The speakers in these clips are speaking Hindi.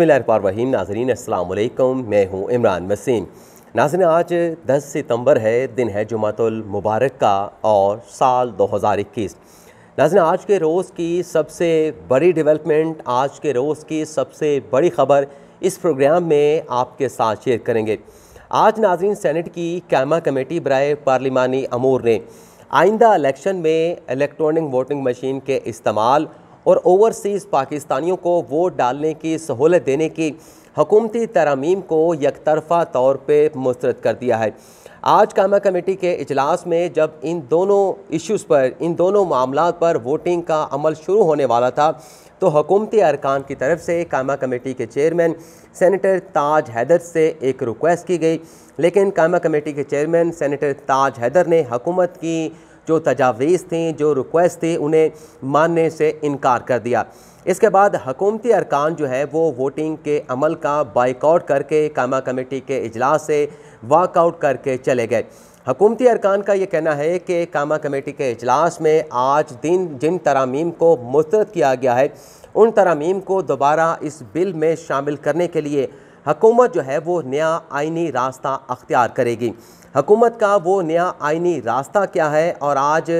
बसमीम नाजरीन अल्लाम मैं हूँ इमरान वसीम नाजरन आज 10 सितंबर है दिन है जुमातुल मुबारक का और साल 2021 नाजन आज के रोज़ की सबसे बड़ी डेवलपमेंट आज के रोज़ की सबसे बड़ी ख़बर इस प्रोग्राम में आपके साथ शेयर करेंगे आज नाजरीन सेनेट की कैमा कमेटी बरए पार्लिमानी अमूर ने आइंदा इलेक्शन में इलेक्ट्रॉनिक वोटिंग मशीन के इस्तेमाल और ओवरसीज़ पाकिस्तानियों को वोट डालने की सहूलत देने की हकूमती तरामीम को यकतरफा तौर पर मस्रद कर दिया है आज कामा कमेटी के अजलास में जब इन दोनों इश्यूज़ पर इन दोनों मामला पर वोटिंग का अमल शुरू होने वाला था तो हकूमती अरकान की तरफ से कामा कमेटी के चेयरमैन सेनेटर ताज हैदर से एक रिक्वेस्ट की गई लेकिन कामा कमेटी के चेयरमैन सेनेटर ताज हैदर ने हकूमत की जो तजावीज़ थी जो रिक्वेस्ट थी उन्हें मानने से इनकार कर दिया इसके बाद हकूमती अरकान जो है वो वोटिंग के अमल का बाइकआउट करके कामा कमेटी के अजलास से वाकआउट करके चले गए हकूमती अरकान का ये कहना है कि कामा कमेटी के अजलास में आज दिन जिन तरामीम को मुस्रद किया गया है उन तरामीम को दोबारा इस बिल में शामिल करने के लिए हकूमत जो है वो नया आइनी रास्ता अख्तियार करेगी हुकूमत का वो नया आइनी रास्ता क्या है और आज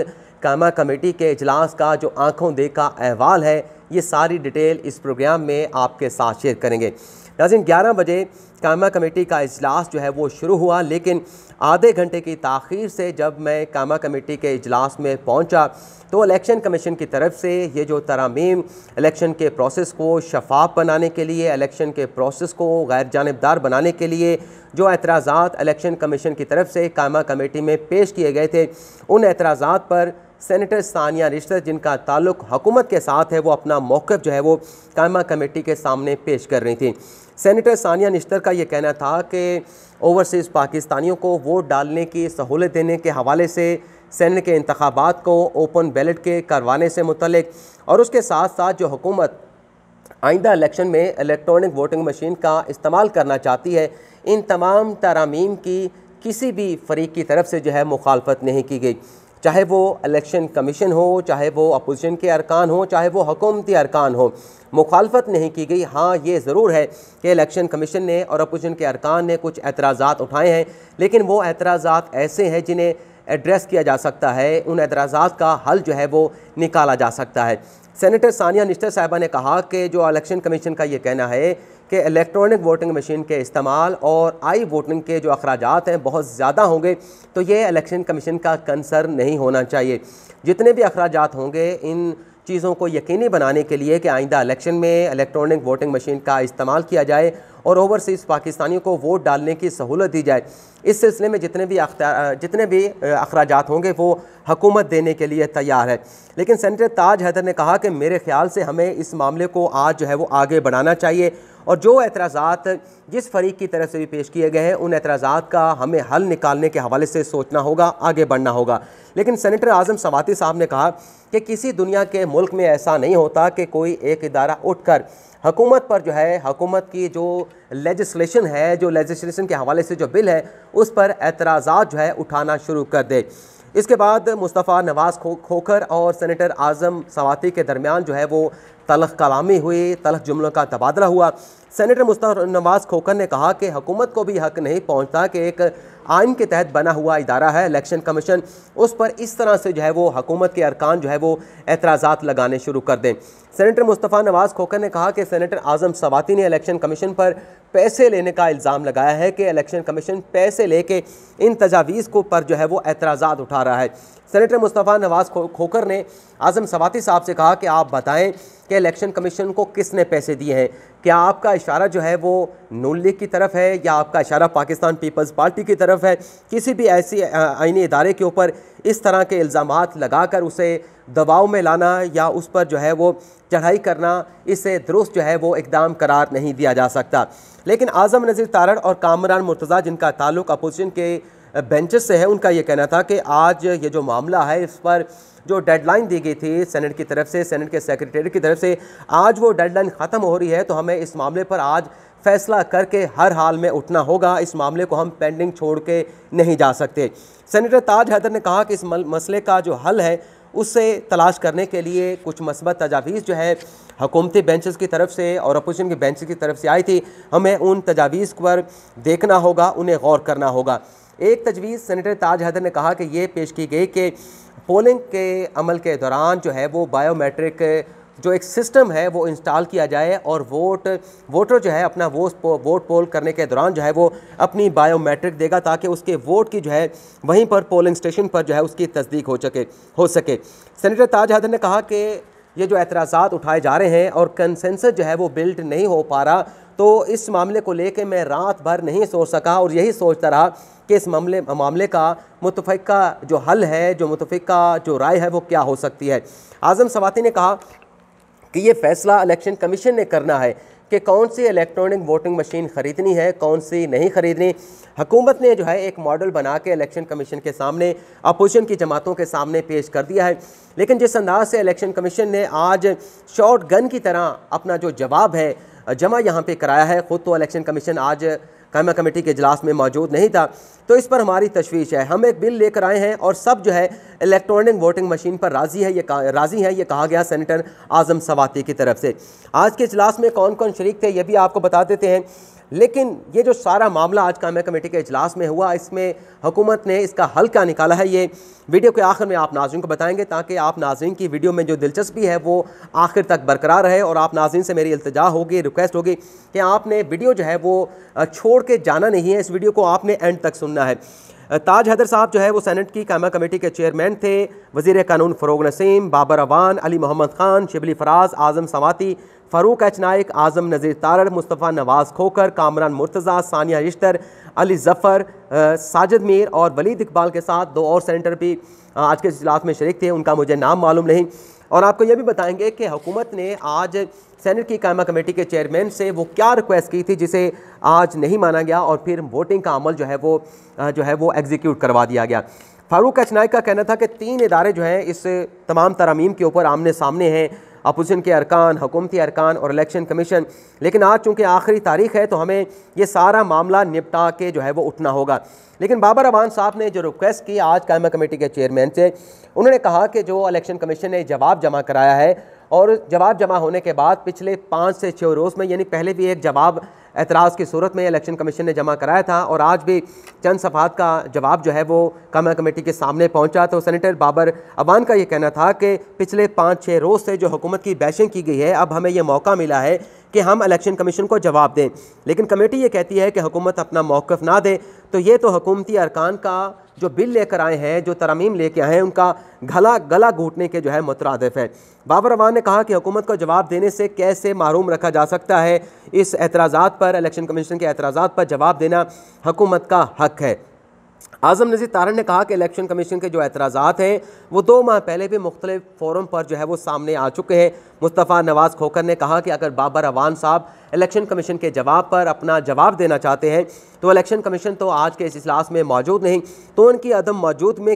कामा कमेटी के अजलास का जो आंखों देखा अहवाल है ये सारी डिटेल इस प्रोग्राम में आपके साथ शेयर करेंगे नाजिन ग्यारह बजे कामा कमेटी का अजलास जो है वो शुरू हुआ लेकिन आधे घंटे की तखिर से जब मैं कामा कमेटी के अजलास में पहुँचा तो इलेक्शन कमीशन की तरफ से ये जो तरामीम इलेक्शन के प्रोसेस को शफाफ बनाने के लिए इलेक्शन के प्रोसेस को गैर जानबदार बनाने के लिए जो एतराज़ इलेक्शन कमीशन की तरफ से कामा कमेटी में पेश किए गए थे उन एतराज़ पर सेनेटर सानिया रिश्ते जिनका ताल्लुक हुकूमत के साथ है वो अपना मौक़ जो है वो कायमा कमेटी के सामने पेश कर रही थी सेनेटर सानिया निश्तर का ये कहना था कि ओवरसीज़ पाकिस्तानियों को वोट डालने की सहूलत देने के हवाले से सैनट के इंतबात को ओपन बैलेट के करवाने से मुतलक और उसके साथ साथ जो हुकूमत आइंदा इलेक्शन में इलेक्ट्रॉनिक वोटिंग मशीन का इस्तेमाल करना चाहती है इन तमाम तरामीम की किसी भी फरीक की तरफ से जो है मुखालफत नहीं की गई चाहे वो इलेक्शन कमीशन हो चाहे वो अपोजिशन के अरकान हो चाहे वो हकूमती अरकान हो मुखालफत नहीं की गई हाँ ये ज़रूर है कि इलेक्शन कमीशन ने और अपोजिशन के अरकान ने कुछ एतराज़ात उठाए हैं लेकिन वो एतराज़ात ऐसे हैं जिन्हें एड्रेस किया जा सकता है उन एतराज़ात का हल जो है वो निकाला जा सकता है सेनेटर सानिया निश्तर साहबा ने कहा कि जो इलेक्शन कमीशन का ये कहना है कि इलेक्ट्रॉनिक वोटिंग मशीन के इस्तेमाल और आई वोटिंग के जो अखराज हैं बहुत ज़्यादा होंगे तो ये इलेक्शन कमीशन का कंसर्न नहीं होना चाहिए जितने भी अखराज होंगे इन चीज़ों को यकीनी बनाने के लिए कि आइंदा इलेक्शन में इलेक्ट्रॉनिक वोटिंग मशीन का इस्तेमाल किया जाए और ओवरसीज़ पाकिस्तानियों को वोट डालने की सहूलत दी जाए इस सिलसिले में जितने भी जितने भी अखराज होंगे वो हकूमत देने के लिए तैयार है लेकिन सेंटर ताज हैदर ने कहा कि मेरे ख्याल से हमें इस मामले को आज जो है वो आगे बढ़ाना चाहिए और जो एतराज़ात जिस फरीक की तरफ से भी पेश किए गए हैं उन एतराज़ात का हमें हल निकालने के हवाले से सोचना होगा आगे बढ़ना होगा लेकिन सेनेटर आज़म सवाती साहब ने कहा कि किसी दुनिया के मुल्क में ऐसा नहीं होता कि कोई एक इदारा उठकर हकूमत पर जो है हकूमत की जो लेजिस्लेशन है जो लेजिस्लेशन के हवाले से जो बिल है उस पर एतराज़ा जो है उठाना शुरू कर दे इसके बाद मुस्तफ़ा नवाज़ खो खोखर और सेनेटर आज़म सवाती के दरमियान जो है वो तलख कलामी हुई तलख जुमलों का तबादला हुआ सेनेटर मुस्तफ़ा नवाज़ खोखर ने कहा कि हुकूमत को भी हक नहीं पहुंचता कि एक आइन के तहत बना हुआ इदारा है इलेक्शन कमीशन उस पर इस तरह से जो है वो हकूमत के अरकान जो है वो एतराज़ा लगाने शुरू कर दें सेनेटर मुस्तफ़ा नवाज़ खोकर ने कहा कि सेनेटर आज़म सवाती ने इलेक्शन कमीशन पर पैसे लेने का इल्ज़ाम लगाया है कि इलेक्शन कमीशन पैसे लेके इन तजावीज़ को पर जो है वो एतराज़ा उठा रहा है सेनेटर मुस्तफ़ा नवाज़ खोकर ने आज़म सवाती साहब से कहा कि आप बताएं कि इलेक्शन कमीशन को किसने पैसे दिए हैं क्या आपका इशारा जो है वो नून लीग की तरफ है या आपका इशारा पाकिस्तान पीपल्स पार्टी की तरफ है किसी भी ऐसी आइनी इदारे के ऊपर इस तरह के इल्ज़ाम लगाकर उसे दबाव में लाना या उस पर जो है वो चढ़ाई करना इसे दुरुस्त जो है वो इकदाम करार नहीं दिया जा सकता लेकिन आज़म नज़ीर तारड़ और कामरान मुर्तज़ा जिनका ताल्लुक अपोजिशन के बेंचेस से है उनका ये कहना था कि आज ये जो मामला है इस पर जो डेडलाइन दी गई थी सेनेट की तरफ से सेनेट के सेक्रेटरी की तरफ से आज वो डेडलाइन ख़त्म हो रही है तो हमें इस मामले पर आज फैसला करके हर हाल में उठना होगा इस मामले को हम पेंडिंग छोड़ के नहीं जा सकते सेनेटर ताज हैदर ने कहा कि इस मसले का जो हल है उससे तलाश करने के लिए कुछ मस्बत तजावीज़ जो है हकूमती बेंचेस की तरफ से और अपोजिशन की बेंचेस की तरफ से आई थी हमें उन तजावीज़ पर देखना होगा उन्हें गौर करना होगा एक तजवीज़ सेनेटर ताज हैदर ने कहा कि ये पेश की गई कि पोलिंग के अमल के दौरान जो है वो बायोमेट्रिक जो एक सिस्टम है वो इंस्टॉल किया जाए और वोट वोटर जो है अपना वोट पो, वोट पोल करने के दौरान जो है वो अपनी बायोमेट्रिक देगा ताकि उसके वोट की जो है वहीं पर पोलिंग स्टेशन पर जो है उसकी तस्दीक हो सके हो सके सेनेटर ताज हैदर ने कहा कि ये जो एतराज़ा उठाए जा रहे हैं और कंसेंसस जो है वो बिल्ड नहीं हो पा रहा तो इस मामले को लेकर मैं रात भर नहीं सोच सका और यही सोचता रहा कि इस मामले मामले का मुतफ़ा जो हल है जो मुतफ़ा जो राय है वो क्या हो सकती है आज़म सवाती ने कहा कि ये फ़ैसला इलेक्शन कमीशन ने करना है कि कौन सी इलेक्ट्रॉनिक वोटिंग मशीन ख़रीदनी है कौन सी नहीं ख़रीदनी हुकूमत ने जो है एक मॉडल बना के इलेक्शन कमीशन के सामने अपोजिशन की जमातों के सामने पेश कर दिया है लेकिन जिस अंदाज से इलेक्शन कमीशन ने आज शॉर्ट गन की तरह अपना जो जवाब है जमा यहाँ पर कराया है ख़ुद तो इलेक्शन कमीशन आज कायमा कमेटी के इजलास में मौजूद नहीं था तो इस पर हमारी तशवीश है हम एक बिल लेकर आए हैं और सब जो है इलेक्ट्रॉनिक वोटिंग मशीन पर राज़ी है ये राज़ी है ये कहा गया सेनेटर आज़म सवाती की तरफ से आज के इजलास में कौन कौन शरीक थे ये भी आपको बता देते हैं लेकिन ये जो सारा मामला आज कामया कमेटी के अजलास में हुआ इसमें हुकूमत ने इसका हल क्या निकाला है ये वीडियो के आखिर में आप नाजिन को बताएंगे ताकि आप नाजिन की वीडियो में जो दिलचस्पी है वो आखिर तक बरकरार रहे और आप नाजिन से मेरी अल्तजा होगी रिक्वेस्ट होगी कि आपने वीडियो जो है वो छोड़ के जाना नहीं है इस वीडियो को आपने एंड तक सुनना है ताज हैदर साहब जो है वो सेनेट की कैमा कमेटी के चेयरमैन थे वजीर कानून फ़रोग नसीम बाबर अवान अली मोहम्मद ख़ान शिबली फराज आज़म सवाती फ़ारूक एच नायक आज़म नज़ीर तारड़ मुस्तफ़ा नवाज़ खोकर कामरान मुर्तज़ा सानिया रिश्तर अली ज़फ़र साजिद मीर और वलीद इकबाल के साथ दो और सेनेटर भी आज के इजलास में शरीक थे उनका मुझे नाम मालूम नहीं और आपको यह भी बताएंगे कि हुकूमत ने आज सेनेट की कायमा कमेटी के चेयरमैन से वो क्या रिक्वेस्ट की थी जिसे आज नहीं माना गया और फिर वोटिंग का अमल जो है वो जो है वो एग्जीक्यूट करवा दिया गया फारूक अचनाइक का कहना था कि तीन इदारे जो हैं इस तमाम तरामीम के ऊपर आमने सामने हैं अपोजिशन के अरकान हुकूमती अरकान और इलेक्शन कमीशन लेकिन आज चूँकि आखिरी तारीख है तो हमें ये सारा मामला निपटा के जो है वो उठना होगा लेकिन बाबर अवान साहब ने जो रिक्वेस्ट की आज कायमा कमेटी के चेयरमैन से उन्होंने कहा कि जो इलेक्शन कमीशन ने जवाब जमा कराया है और जवाब जमा होने के बाद पिछले पाँच से छः रोज़ में यानी पहले भी एक जवाब एतराज़ की सूरत में इलेक्शन कमीशन ने जमा कराया था और आज भी चंद सफ़ात का जवाब जो है वो कम कमेटी के सामने पहुंचा तो सेनेटर बाबर अवान का ये कहना था कि पिछले पाँच छः रोज़ से जो हुकूमत की बैशिंग की गई है अब हमें ये मौका मिला है कि हम इलेक्शन कमीशन को जवाब दें लेकिन कमेटी ये कहती है कि हुकूमत अपना मौक़ ना दे तो ये तो हुकूमती अरकान का जो बिल लेकर आए हैं जो तरमीम लेके आए हैं उनका गला गला घूटने के जो है मुतरदफ़ है बाबर रवान ने कहा कि हुकूमत को जवाब देने से कैसे मरूम रखा जा सकता है इस एतराज़ा पर इलेक्शन कमीशन के एतराज़ा पर जवाब देना हुकूमत का हक है आजम नज़ीर तारन ने कहा कि इलेक्शन कमीशन के जो एतराज़ात हैं वो दो माह पहले भी मुख्तलिफ फोरम पर जो है वो सामने आ चुके हैं मुस्तफ़ा नवाज़ खोकर ने कहा कि अगर बाबर अवान साहब इलेक्शन कमीशन के जवाब पर अपना जवाब देना चाहते हैं तो इलेक्शन कमीशन तो आज के इस अजलास में मौजूद नहीं तो उनकी अदम मौजूद में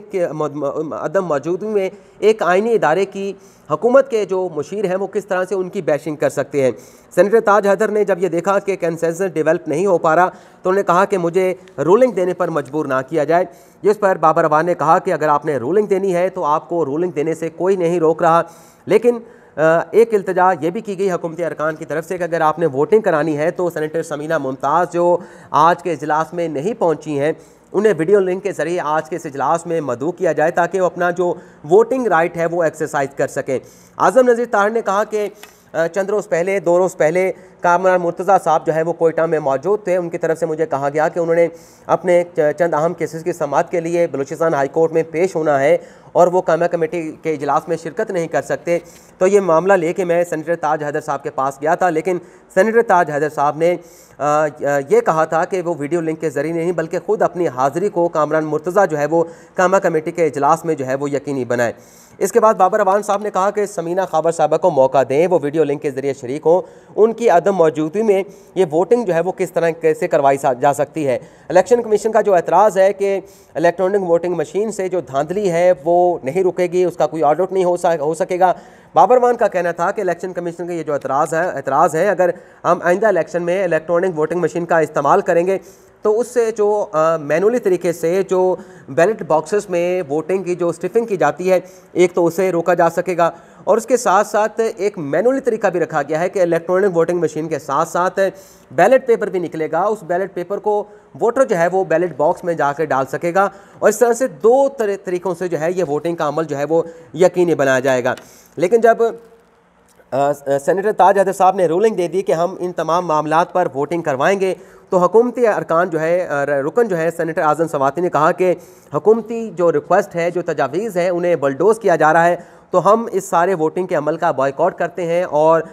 अदम मौजूदगी में एक आइनी इदारे की हकूमत के जो मुशीर हैं वो किस तरह से उनकी बैशिंग कर सकते हैं सेनेटर ताज हैदर ने जब ये देखा कि कंसेंसस डेवलप नहीं हो पा रहा तो उन्होंने कहा कि मुझे रूलिंग देने पर मजबूर ना किया जाए जिस पर बाबर अवान ने कहा कि अगर आपने रूलिंग देनी है तो आपको रूलिंग देने से कोई नहीं रोक रहा लेकिन एक अल्तजा ये भी की गई हुकूमती अरकान की तरफ से कि अगर आपने वोटिंग करानी है तो सेनेटर समीना मुमताज़ जो आज के इजलास में नहीं पहुँची हैं उन्हें वीडियो लिंक के जरिए आज के इस इजलास में मदू किया जाए ताकि वो अपना जो वोटिंग राइट है वो एक्सरसाइज कर सकें आज़म नज़ीर ताहर ने कहा कि चंद रोज़ पहले दो रोज़ पहले कामरान मुर्तज़ा साहब जो है वो कोयटा में मौजूद थे उनकी तरफ से मुझे कहा गया कि उन्होंने अपने चंद अहम केसेस की समात के लिए बलूचिस्तान हाई कोर्ट में पेश होना है और वो कामा कमेटी के इजलास में शिरकत नहीं कर सकते तो ये मामला लेके मैं सेनेटर ताज हैदर साहब के पास गया था लेकिन सेनेटर ताज हैदर साहब ने ये कहा था कि वो वीडियो लिंक के ज़रिए नहीं बल्कि खुद अपनी हाज़िरी को कामरान मुर्तज़ा जो है वो कामा कमेटी के अजलास में जो है वो यकीनी बनाए इसके बाद बाबर अवान साहब ने कहा कि समीना खाबर साहबा को मौका दें वो वीडियो लिंक के ज़रिए शरीक हों उनकी अदम मौजूदगी में ये वोटिंग जो है वो किस तरह कैसे करवाई जा सकती है इलेक्शन कमीशन का जो एतराज़ है कि इलेक्ट्रॉनिक वोटिंग मशीन से जो धांधली है वो नहीं रुकेगी उसका कोई आउट नहीं हो सकेगा बाबरवान का कहना था कि इलेक्शन कमीशन का ये जो एतराज़ है एतराज़ है अगर हम आइंदा इलेक्शन में इलेक्ट्रॉनिक वोटिंग मशीन का इस्तेमाल करेंगे तो उससे जो मैनुअली तरीके से जो बैलेट बॉक्सेस में वोटिंग की जो स्टिफिंग की जाती है एक तो उसे रोका जा सकेगा और उसके साथ साथ एक मैनुअली तरीका भी रखा गया है कि इलेक्ट्रॉनिक वोटिंग मशीन के साथ साथ बैलेट पेपर भी निकलेगा उस बैलेट पेपर को वोटर जो है वो बैलेट बॉक्स में जाकर डाल सकेगा और इस तरह से दो तरह तरीक़ों से जो है ये वोटिंग का अमल जो है वो यकीनी बनाया जाएगा लेकिन जब सेनेटर ताज हैदर साहब ने रूलिंग दे दी कि हम इन तमाम मामला पर वोटिंग करवाएंगे तो हकूमती अरकान जो है रुकन जो है सेनेटर आज़म सवाती ने कहा कि हुकूमती जो रिक्वेस्ट है जो तजावीज़ है उन्हें बलडोज़ किया जा रहा है तो हम इस सारे वोटिंग के अमल का बॉयकॉट करते हैं और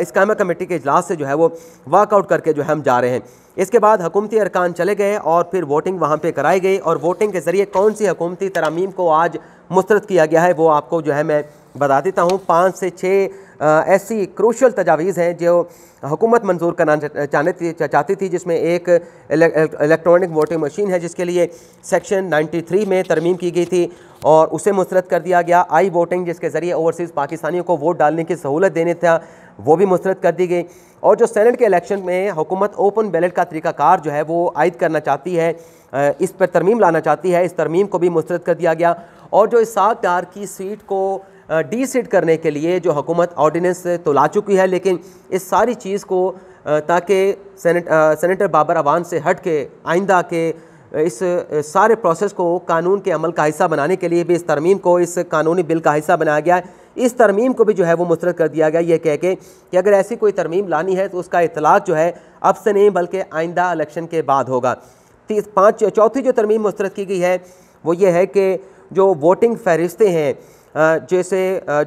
इस कायमा कमेटी के अजलास से जो है वो वर्कआउट करके जो है हम जा रहे हैं इसके बाद हकूमती अरकान चले गए और फिर वोटिंग वहाँ पर कराई गई और वोटिंग के ज़रिए कौन सी हकूमती तरामीम को आज मुस्तरद किया गया है वो आपको जो है मैं बता देता हूँ पाँच से छः ऐसी क्रूशल तजावीज़ हैं जो हुकूमत मंजूर करना चाहने थी चाहती थी जिसमें एक इलेक्ट्रॉनिक वोटिंग मशीन है जिसके लिए सेक्शन 93 में तरमीम की गई थी और उसे मुस्रद कर दिया गया आई वोटिंग जिसके ज़रिए ओवरसीज़ पाकिस्तानियों को वोट डालने की सहूलत देने था वो भी मुस्रद कर दी गई और जो सैनट के इलेक्शन में हुकूमत ओपन बैलेट का तरीक़ाकार जो है वो आयद करना चाहती है इस पर तरमीम लाना चाहती है इस तरमीम को भी मुस्रद कर दिया गया और जो इस सात की सीट को डी सीट करने के लिए जो हुकूमत ऑर्डीनेंस तो ला चुकी है लेकिन इस सारी चीज़ को ताकि सेनेटर बाबर अवान से हट के आइंदा के इस सारे प्रोसेस को कानून के अमल का हिस्सा बनाने के लिए भी इस तरमीम को इस कानूनी बिल का हिस्सा बनाया गया है इस तरमीम को भी जो है वो मुस्रद कर दिया गया ये कह के कि अगर ऐसी कोई तरमीम लानी है तो उसका इतलाक़ जो है अब से नहीं बल्कि आइंदा इलेक्शन के बाद होगा तीस पाँच चौथी जो तरमीम मुस्रद की गई है वो ये है कि जो वोटिंग फहरिस्तें हैं जैसे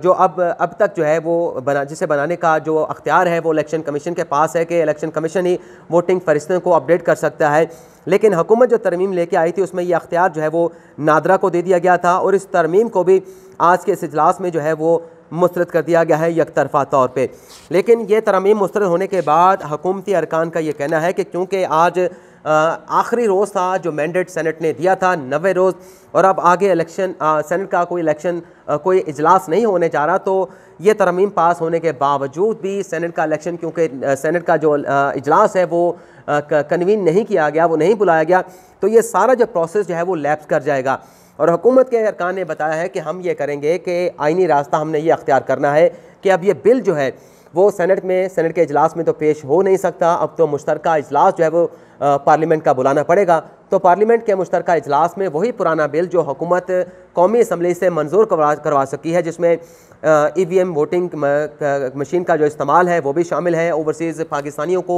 जो अब अब तक जो है वो बना जिसे बनाने का जो अख्तियार है वो इलेक्शन कमीशन के पास है कि इलेक्शन कमीशन ही वोटिंग फरिश्तों को अपडेट कर सकता है लेकिन हुकूमत जो तरमीम लेके आई थी उसमें ये अख्तियार जो है वो नादरा को दे दिया गया था और इस तरमीम को भी आज के इस अजलास में जो है वो मुस्रद कर दिया गया है यकतरफा तौर पर लेकिन ये तरमीम मुस्रद होने के बाद हकूमती अरकान का ये कहना है कि क्योंकि आज आखिरी रोज़ था जो मैंडेट सेनेट ने दिया था नवे रोज़ और अब आगे इलेक्शन सेनेट का कोई इलेक्शन कोई इजलास नहीं होने जा रहा तो ये तरमीम पास होने के बावजूद भी सेनेट का इलेक्शन क्योंकि सेनेट का जो इजलास है वो कन्वीन नहीं किया गया वो नहीं बुलाया गया तो ये सारा जो प्रोसेस जो है वो लैप्स कर जाएगा और हुकूमत के अरकान ने बताया है कि हम ये करेंगे कि आइनी रास्ता हमने ये अख्तियार करना है कि अब ये बिल जो है वो सेनेट में सेनेट के अजलास में तो पेश हो नहीं सकता अब तो मुश्तरक अजलास जो है वो पार्लियामेंट का बुलाना पड़ेगा तो पार्लियामेंट के मुश्तर इजलास में वही पुराना बिल जो हुकूमत कौमी असम्बली से मंजूर करवा करवा सकी है जिसमें E V M voting machine का जो इस्तेमाल है वो भी शामिल है ओवरसीज़ पाकिस्तानियों को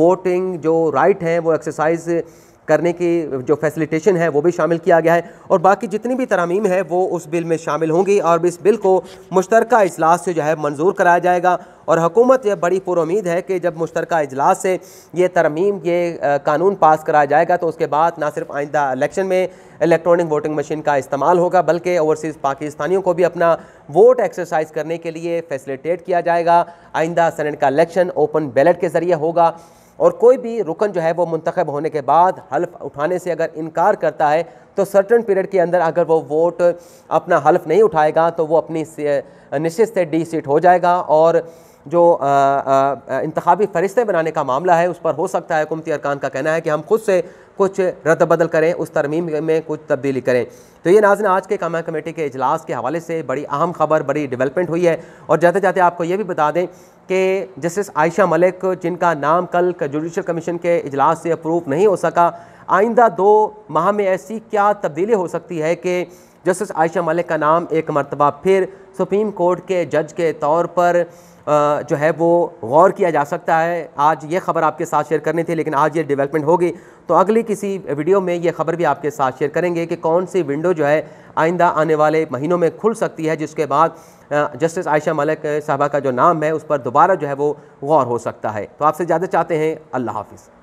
वोटिंग जो राइट हैं वो एक्सरसाइज करने की जो फैसिलिटेशन है वो भी शामिल किया गया है और बाकी जितनी भी तरामीम है वो उस बिल में शामिल होंगी और इस बिल को मुश्तरक अजलास से जो है मंजूर कराया जाएगा और हुकूमत यह बड़ी पुरुद है कि जब मुश्तरक अजलास से ये तरमीम ये कानून पास कराया जाएगा तो उसके बाद ना सिर्फ आइंदा इलेक्शन में इलेक्ट्रॉनिक वोटिंग मशीन का इस्तेमाल होगा बल्कि ओवरसीज़ पाकिस्तानियों को भी अपना वोट एक्सरसाइज करने के लिए फैसिलिटेट किया जाएगा आइंदा सेनेट का इलेक्शन ओपन बैलेट के ज़रिए होगा और कोई भी रुकन जो है वो मंतखब होने के बाद हल्फ उठाने से अगर इनकार करता है तो सर्टन पीरियड के अंदर अगर वो वोट अपना हल्फ नहीं उठाएगा तो वो अपनी निश्चित से डी सीट हो जाएगा और जो इंतबी फरिश्ते बनाने का मामला है उस पर हो सकता है हुकूमती अरकान का कहना है कि हम खुद से कुछ रद्द बदल करें उस तरमीम में कुछ तब्दीली करें तो ये नाजन आज के कामा कमेटी के अजलास के हवाले से बड़ी अहम खबर बड़ी डेवलपमेंट हुई है और जाते जाते आपको ये भी बता दें कि जस्टिस आयशा मलिक जिनका नाम कल जुडिशल कमीशन के अजलास से अप्रूव नहीं हो सका आइंदा दो माह में ऐसी क्या तब्दीली हो सकती है कि जस्टिस आयशा मलिक का नाम एक मरतबा फिर सुप्रीम कोर्ट के जज के तौर पर जो है वो गौर किया जा सकता है आज ये ख़बर आपके साथ शेयर करनी थी लेकिन आज ये डेवलपमेंट होगी तो अगली किसी वीडियो में ये खबर भी आपके साथ शेयर करेंगे कि कौन सी विंडो जो है आइंदा आने वाले महीनों में खुल सकती है जिसके बाद जस्टिस आयशा मलिक साहबा का जो नाम है उस पर दोबारा जो है वो गौर हो सकता है तो आपसे ज़्यादा चाहते हैं अल्लाह हाफिज़